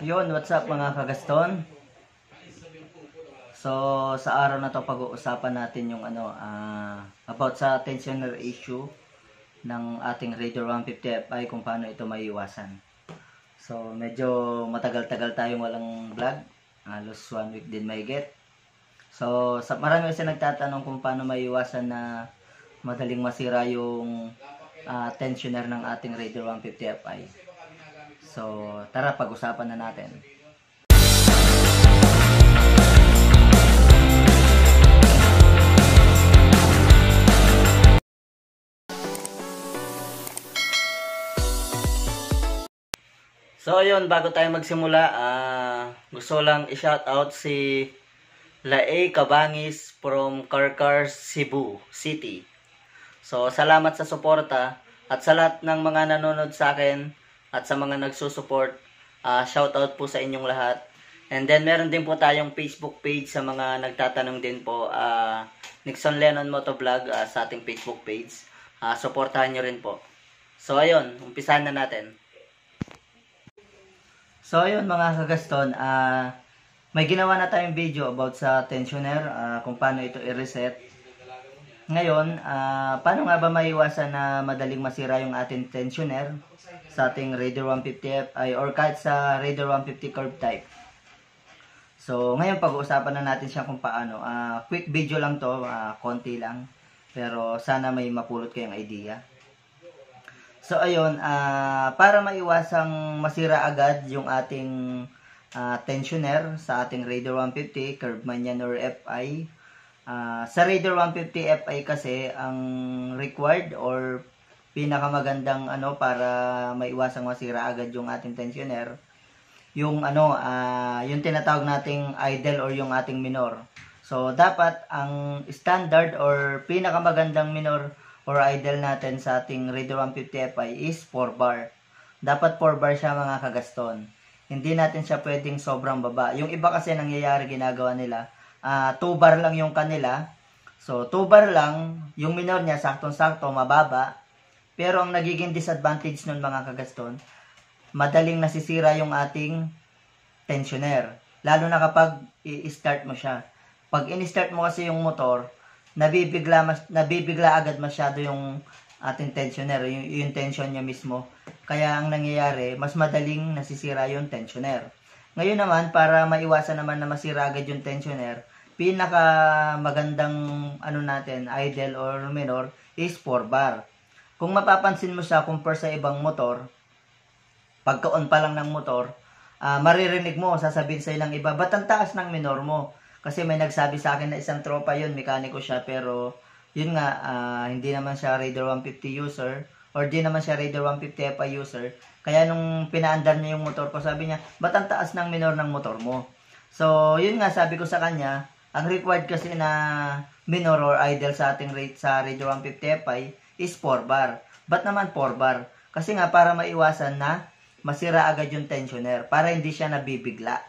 Yun, what's up mga kagaston? So, sa araw na to pag-uusapan natin yung ano, uh, about sa tensioner issue ng ating Raider 150 Fi kung paano ito maiiwasan. So, medyo matagal-tagal tayong walang vlog. Halos one week din may get. So, sa, marami kasi nagtatanong kung paano maiiwasan na madaling masira yung uh, tensioner ng ating Raider 150 Fi. So, tara pag-usapan na natin. So yun, bago tayo magsimula, uh, gusto lang i-shoutout si Lae Cabangis from Carcar, Cebu City. So salamat sa suporta at sa lahat ng mga nanonood sa akin at sa mga nagsusupport. Uh, ah, shout out po sa inyong lahat. And then meron din po tayong Facebook page sa mga nagtatanong din po uh, Nixon Lennon Motovlog uh, sa ating Facebook page. Uh, supportahan nyo rin po. So ayun, umpisahan na natin. So ayun mga kagaston, uh, may ginawa na tayong video about sa tensioner, uh, kung paano ito i-reset. Ngayon, uh, paano nga ba maiwasan na madaling masira yung ating tensioner sa ating Raider 150F ay, or kahit sa Raider 150 curve type? So, ngayon pag-uusapan na natin siya kung paano. Uh, quick video lang to, uh, konti lang. Pero sana may mapulot kayong idea. So, ayun, uh, para maiwasang masira agad yung ating uh, tensioner sa ating Raider 150, curve man yan or FI, Uh, sa Raider 150 Fi kasi ang required or pinakamagandang ano para maiwasang masira agad yung ating tensioner yung ano uh, yung tinatawag nating idle or yung ating minor. So dapat ang standard or pinakamagandang minor or idle natin sa ating Raider 150 Fi is 4 bar. Dapat 4 bar siya mga kagaston. Hindi natin siya pwedeng sobrang baba. Yung iba kasi nangyayari ginagawa nila uh, ah, 2 bar lang yung kanila. So, 2 bar lang, yung minor niya, saktong-sakto, mababa. Pero ang nagiging disadvantage nun mga kagaston, madaling nasisira yung ating tensioner. Lalo na kapag i-start mo siya. Pag in-start mo kasi yung motor, nabibigla, mas, nabibigla agad masyado yung ating tensioner, yung, yung tension niya mismo. Kaya ang nangyayari, mas madaling nasisira yung tensioner. Ngayon naman, para maiwasan naman na masira agad yung tensioner, pinaka magandang ano natin, idle or minor is 4 bar. Kung mapapansin mo siya compare sa ibang motor, pagka-on pa lang ng motor, uh, maririnig mo, sasabihin sa ilang iba, ba't ang taas ng minor mo? Kasi may nagsabi sa akin na isang tropa yun, mekaniko siya, pero yun nga, uh, hindi naman siya Raider 150 user, or di naman siya Raider 150 pa user. Kaya nung pinaandar niya yung motor ko, sabi niya, ba't ang taas ng minor ng motor mo? So, yun nga, sabi ko sa kanya, ang required kasi na minor or idle sa ating rate sa Radio 150 FI is 4 bar. Ba't naman 4 bar? Kasi nga para maiwasan na masira agad yung tensioner para hindi siya nabibigla.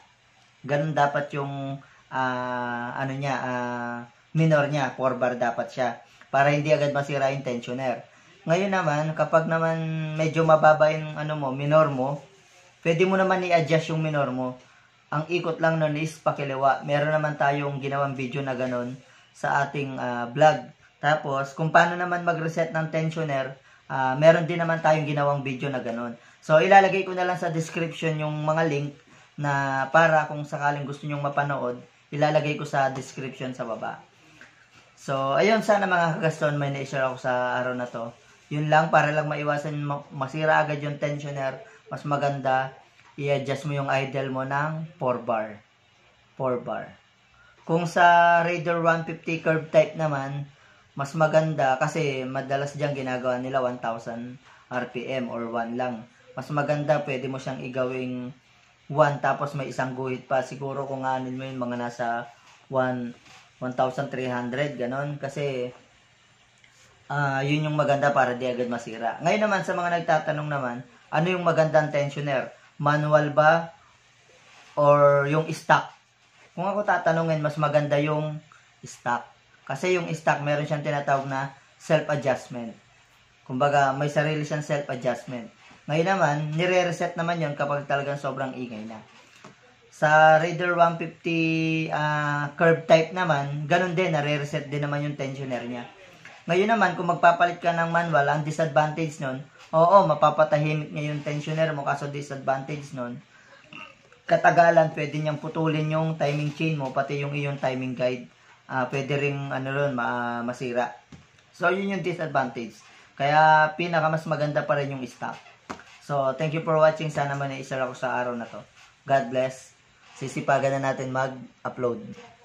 Ganun dapat yung uh, ano niya, uh, minor niya, 4 bar dapat siya para hindi agad masira yung tensioner. Ngayon naman, kapag naman medyo mababa yung ano mo, minor mo, pwede mo naman i-adjust yung minor mo ang ikot lang nun is pakiliwa. Meron naman tayong ginawang video na ganun sa ating uh, vlog. Tapos, kung paano naman mag-reset ng tensioner, uh, meron din naman tayong ginawang video na ganun. So, ilalagay ko na lang sa description yung mga link na para kung sakaling gusto nyong mapanood, ilalagay ko sa description sa baba. So, ayun sana mga kagaston, may na-share ako sa araw na to. Yun lang, para lang maiwasan masira agad yung tensioner, mas maganda, i-adjust mo yung idle mo ng 4 bar. 4 bar. Kung sa Raider 150 curve type naman, mas maganda kasi madalas dyan ginagawa nila 1,000 RPM or 1 lang. Mas maganda pwede mo siyang igawing 1 tapos may isang guhit pa. Siguro kung anin mo yung mga nasa 1, 1,300 ganon. Kasi uh, yun yung maganda para di agad masira. Ngayon naman sa mga nagtatanong naman, ano yung magandang tensioner? manual ba or yung stock. Kung ako tatanungin, mas maganda yung stock. Kasi yung stock, meron siyang tinatawag na self-adjustment. Kumbaga, may sarili siyang self-adjustment. Ngayon naman, nire-reset naman yon kapag talagang sobrang ingay na. Sa Raider 150 uh, curve type naman, ganun din, nare-reset din naman yung tensioner niya. Ngayon naman, kung magpapalit ka ng manual, ang disadvantage nun, oo, mapapatahimik niya yung tensioner mo, kaso disadvantage nun, katagalan, pwede niyang putulin yung timing chain mo, pati yung iyong timing guide. Uh, pwede ring, ano ron, ma masira. So, yun yung disadvantage. Kaya, pinaka mas maganda pa rin yung stock. So, thank you for watching. Sana man na-isara ko sa araw na to. God bless. Sisipagan na natin mag-upload.